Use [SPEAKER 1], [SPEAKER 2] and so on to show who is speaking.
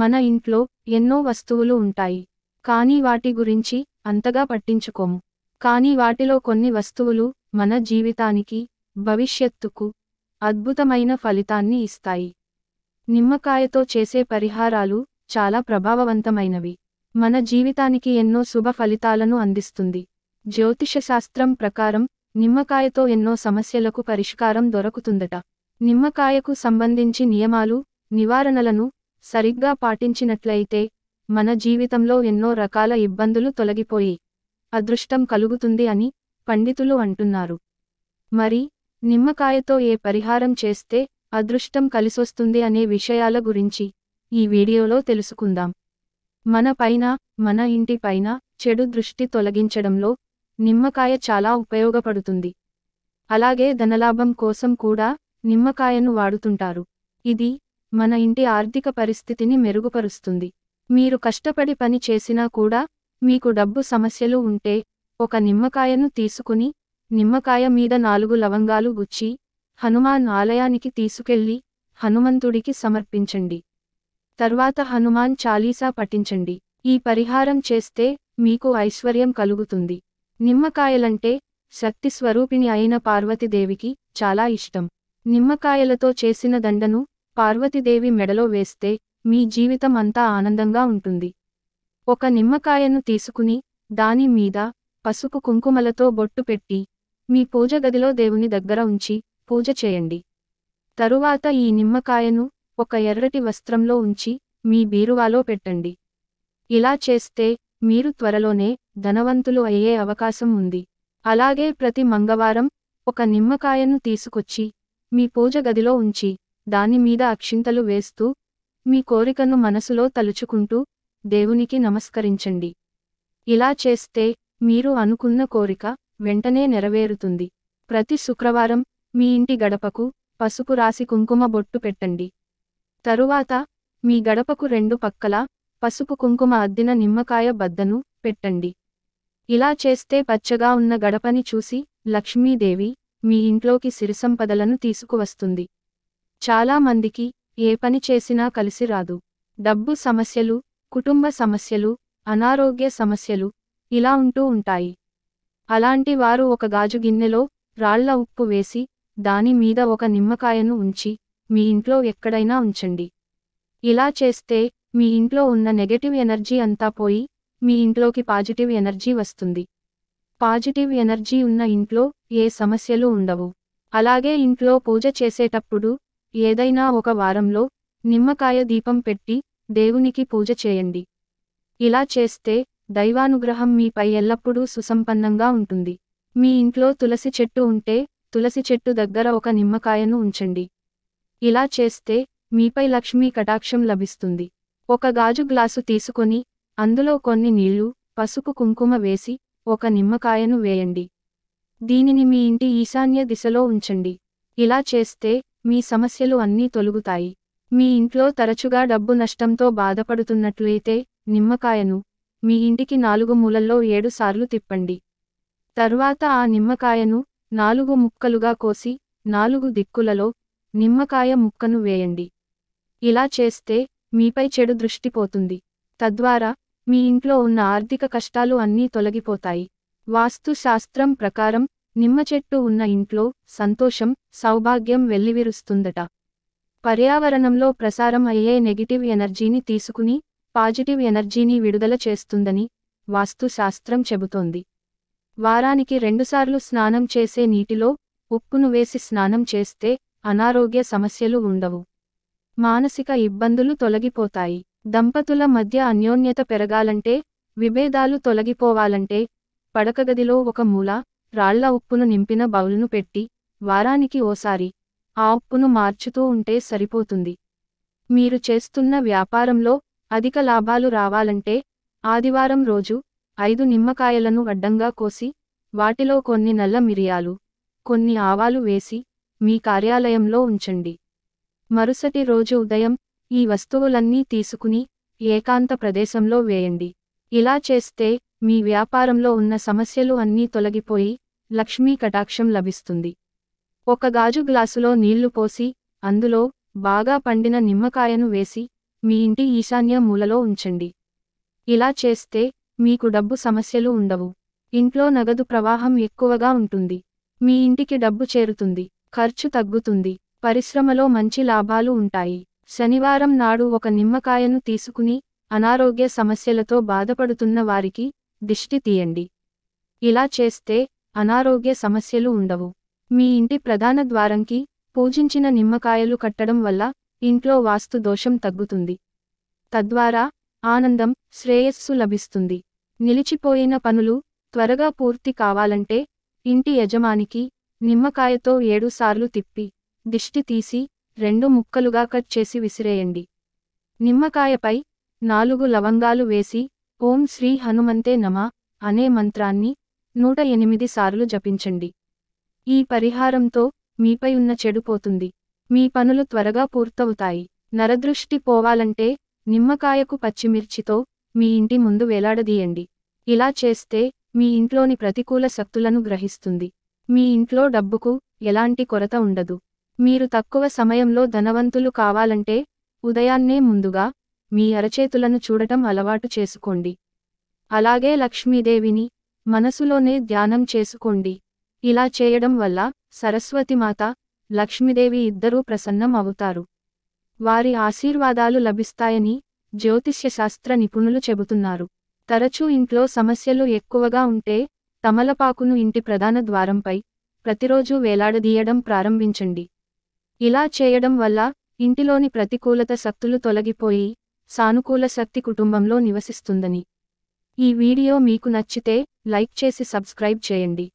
[SPEAKER 1] మన ఇంట్లో ఎన్నో వస్తువులు ఉంటాయి కానీ వాటి గురించి అంతగా పట్టించుకోము కానీ వాటిలో కొన్ని వస్తువులు మన జీవితానికి భవిష్యత్తుకు అద్భుతమైన ఫలితాన్ని ఇస్తాయి నిమ్మకాయతో చేసే పరిహారాలు చాలా ప్రభావవంతమైనవి మన జీవితానికి ఎన్నో శుభ ఫలితాలను అందిస్తుంది జ్యోతిషశాస్త్రం ప్రకారం నిమ్మకాయతో ఎన్నో సమస్యలకు పరిష్కారం దొరుకుతుందట నిమ్మకాయకు సంబంధించి నియమాలు నివారణలను సరిగ్గా పాటించినట్లయితే మన జీవితంలో ఎన్నో రకాల ఇబ్బందులు తొలగిపోయి అదృష్టం కలుగుతుంది అని పండితులు అంటున్నారు మరి నిమ్మకాయతో ఏ పరిహారం చేస్తే అదృష్టం కలిసొస్తుంది అనే విషయాల గురించి ఈ వీడియోలో తెలుసుకుందాం మన పైన మన ఇంటి పైన చెడు దృష్టి తొలగించడంలో నిమ్మకాయ చాలా ఉపయోగపడుతుంది అలాగే ధనలాభం కోసం కూడా నిమ్మకాయను వాడుతుంటారు ఇది మన ఇంటి ఆర్థిక పరిస్థితిని మెరుగుపరుస్తుంది మీరు కష్టపడి పని చేసినా కూడా మీకు డబ్బు సమస్యలు ఉంటే ఒక నిమ్మకాయను తీసుకుని నిమ్మకాయ మీద నాలుగు లవంగాలు గుచ్చి హనుమాన్ ఆలయానికి తీసుకెళ్లి హనుమంతుడికి సమర్పించండి తర్వాత హనుమాన్ చాలీసా పఠించండి ఈ పరిహారం చేస్తే మీకు ఐశ్వర్యం కలుగుతుంది నిమ్మకాయలంటే శక్తి స్వరూపిణి అయిన పార్వతీదేవికి చాలా ఇష్టం నిమ్మకాయలతో చేసిన దండను పార్వతీదేవి మెడలో వేస్తే మీ జీవితం అంతా ఆనందంగా ఉంటుంది ఒక నిమ్మకాయను తీసుకుని దాని మీద పసుపు కుంకుమలతో బొట్టు పెట్టి మీ పూజ గదిలో దేవుని దగ్గర ఉంచి పూజ చేయండి తరువాత ఈ నిమ్మకాయను ఒక ఎర్రటి వస్త్రంలో ఉంచి మీ బీరువాలో పెట్టండి ఇలా చేస్తే మీరు త్వరలోనే ధనవంతులు అయ్యే అవకాశం ఉంది అలాగే ప్రతి మంగవారం ఒక నిమ్మకాయను తీసుకొచ్చి మీ పూజ గదిలో ఉంచి దానిమీద అక్షింతలు వేస్తూ మీ కోరికను మనసులో తలుచుకుంటూ దేవునికి నమస్కరించండి ఇలా చేస్తే మీరు అనుకున్న కోరిక వెంటనే నెరవేరుతుంది ప్రతి శుక్రవారం మీ ఇంటి గడపకు పసుపు రాసి కుంకుమ బొట్టు పెట్టండి తరువాత మీ గడపకు రెండు పక్కల పసుపు కుంకుమ అద్దిన నిమ్మకాయ బద్దను పెట్టండి ఇలా చేస్తే పచ్చగా ఉన్న గడపని చూసి లక్ష్మీదేవి మీ ఇంట్లోకి సిరిసంపదలను తీసుకువస్తుంది చాలా మందికి ఏ పని చేసినా కలిసి రాదు డబ్బు సమస్యలు కుటుంబ సమస్యలు అనారోగ్య సమస్యలు ఇలా ఉంటూ ఉంటాయి అలాంటి వారు ఒక గాజు గిన్నెలో రాళ్ల ఉప్పు వేసి దాని మీద ఒక నిమ్మకాయను ఉంచి మీ ఇంట్లో ఎక్కడైనా ఉంచండి ఇలా చేస్తే మీ ఇంట్లో ఉన్న నెగటివ్ ఎనర్జీ అంతా పోయి మీ ఇంట్లోకి పాజిటివ్ ఎనర్జీ వస్తుంది పాజిటివ్ ఎనర్జీ ఉన్న ఇంట్లో ఏ సమస్యలు ఉండవు అలాగే ఇంట్లో పూజ చేసేటప్పుడు ఏదైనా ఒక వారంలో నిమ్మకాయ దీపం పెట్టి దేవునికి పూజ చేయండి ఇలా చేస్తే దైవానుగ్రహం మీపై ఎల్లప్పుడూ సుసంపన్నంగా ఉంటుంది మీ ఇంట్లో తులసి చెట్టు ఉంటే తులసి చెట్టు దగ్గర ఒక నిమ్మకాయను ఉంచండి ఇలా చేస్తే మీపై లక్ష్మీ కటాక్షం లభిస్తుంది ఒక గాజు గ్లాసు తీసుకొని అందులో కొన్ని నీళ్లు పసుపు కుంకుమ వేసి ఒక నిమ్మకాయను వేయండి దీనిని మీ ఇంటి ఈశాన్య దిశలో ఉంచండి ఇలా చేస్తే మీ సమస్యలు అన్నీ తొలుగుతాయి మీ ఇంట్లో తరచుగా డబ్బు నష్టంతో బాధపడుతున్నట్లయితే నిమ్మకాయను మీ ఇంటికి నాలుగు మూలల్లో ఏడు సార్లు తిప్పండి తర్వాత ఆ నిమ్మకాయను నాలుగు ముక్కలుగా కోసి నాలుగు దిక్కులలో నిమ్మకాయ ముక్కను వేయండి ఇలా చేస్తే మీపై చెడు దృష్టిపోతుంది తద్వారా మీ ఇంట్లో ఉన్న ఆర్థిక కష్టాలు అన్నీ తొలగిపోతాయి వాస్తు శాస్త్రం ప్రకారం నిమ్మచెట్టు ఉన్న ఇంట్లో సంతోషం సౌభాగ్యం వెల్లివిరుస్తుందట పర్యావరణంలో ప్రసారం అయ్యే నెగిటివ్ ఎనర్జీని తీసుకుని పాజిటివ్ ఎనర్జీని విడుదల చేస్తుందని వాస్తుశాస్త్రం చెబుతోంది వారానికి రెండుసార్లు స్నానం చేసే నీటిలో ఉప్పును వేసి స్నానం చేస్తే అనారోగ్య సమస్యలు ఉండవు మానసిక ఇబ్బందులు తొలగిపోతాయి దంపతుల మధ్య అన్యోన్యత పెరగాలంటే విభేదాలు తొలగిపోవాలంటే పడకగదిలో ఒక మూల రాళ్ల ఉప్పును నింపిన బౌలును పెట్టి వారానికి ఓసారి ఆ ఉప్పును మార్చుతూ ఉంటే సరిపోతుంది మీరు చేస్తున్న వ్యాపారంలో అధిక లాభాలు రావాలంటే ఆదివారం రోజు ఐదు నిమ్మకాయలను అడ్డంగా కోసి వాటిలో కొన్ని నల్ల మిరియాలు కొన్ని ఆవాలు వేసి మీ కార్యాలయంలో ఉంచండి మరుసటి రోజు ఉదయం ఈ వస్తువులన్నీ తీసుకుని ఏకాంత ప్రదేశంలో వేయండి ఇలా చేస్తే మీ వ్యాపారంలో ఉన్న సమస్యలు అన్నీ తొలగిపోయి లక్ష్మీ కటాక్షం లభిస్తుంది ఒక గాజు గ్లాసులో నీళ్లు పోసి అందులో బాగా పండిన నిమ్మకాయను వేసి మీ ఇంటి ఈశాన్య మూలలో ఉంచండి ఇలా చేస్తే మీకు డబ్బు సమస్యలు ఉండవు ఇంట్లో నగదు ప్రవాహం ఎక్కువగా ఉంటుంది మీ ఇంటికి డబ్బు చేరుతుంది ఖర్చు తగ్గుతుంది పరిశ్రమలో మంచి లాభాలు ఉంటాయి శనివారం నాడు ఒక నిమ్మకాయను తీసుకుని అనారోగ్య సమస్యలతో బాధపడుతున్న వారికి దిష్టి తీయండి ఇలా చేస్తే అనారోగ్య సమస్యలు ఉండవు మీ ఇంటి ప్రధాన ద్వారంకి పూజించిన నిమ్మకాయలు కట్టడం వల్ల ఇంట్లో వాస్తు దోషం తగ్గుతుంది తద్వారా ఆనందం శ్రేయస్సు లభిస్తుంది నిలిచిపోయిన పనులు త్వరగా పూర్తి కావాలంటే ఇంటి యజమానికి నిమ్మకాయతో ఏడుసార్లు తిప్పి దిష్టి తీసి రెండు ముక్కలుగా కట్ చేసి విసిరేయండి నిమ్మకాయపై నాలుగు లవంగాలు వేసి ఓం శ్రీ హనుమంతే నమ అనే మంత్రాన్ని నూట ఎనిమిది సార్లు జపించండి ఈ పరిహారంతో మీపై ఉన్న చెడు పోతుంది మీ పనులు త్వరగా పూర్తవుతాయి నరదృష్టి పోవాలంటే నిమ్మకాయకు పచ్చిమిర్చితో మీ ఇంటి ముందు వేలాడదీయండి ఇలా చేస్తే మీ ఇంట్లోని ప్రతికూల శక్తులను గ్రహిస్తుంది మీ ఇంట్లో డబ్బుకు ఎలాంటి కొరత ఉండదు మీరు తక్కువ సమయంలో ధనవంతులు కావాలంటే ఉదయాన్నే ముందుగా మీ అరచేతులను చూడటం అలవాటు చేసుకోండి అలాగే లక్ష్మీదేవిని మనసులోనే ధ్యానం చేసుకోండి ఇలా చేయడం వల్ల సరస్వతిమాత లక్ష్మీదేవి ఇద్దరూ ప్రసన్నం అవుతారు వారి ఆశీర్వాదాలు లభిస్తాయని జ్యోతిష్యశాస్త్ర నిపుణులు చెబుతున్నారు తరచూ ఇంట్లో సమస్యలు ఎక్కువగా ఉంటే తమలపాకును ఇంటి ప్రధాన ద్వారంపై ప్రతిరోజు వేలాడదీయడం ప్రారంభించండి ఇలా చేయడం వల్ల ఇంటిలోని ప్రతికూలత శక్తులు తొలగిపోయి సానుకూల శక్తి కుటుంబంలో నివసిస్తుందని ఈ వీడియో మీకు నచ్చితే లైక్ చేసి సబ్స్క్రైబ్ చేయండి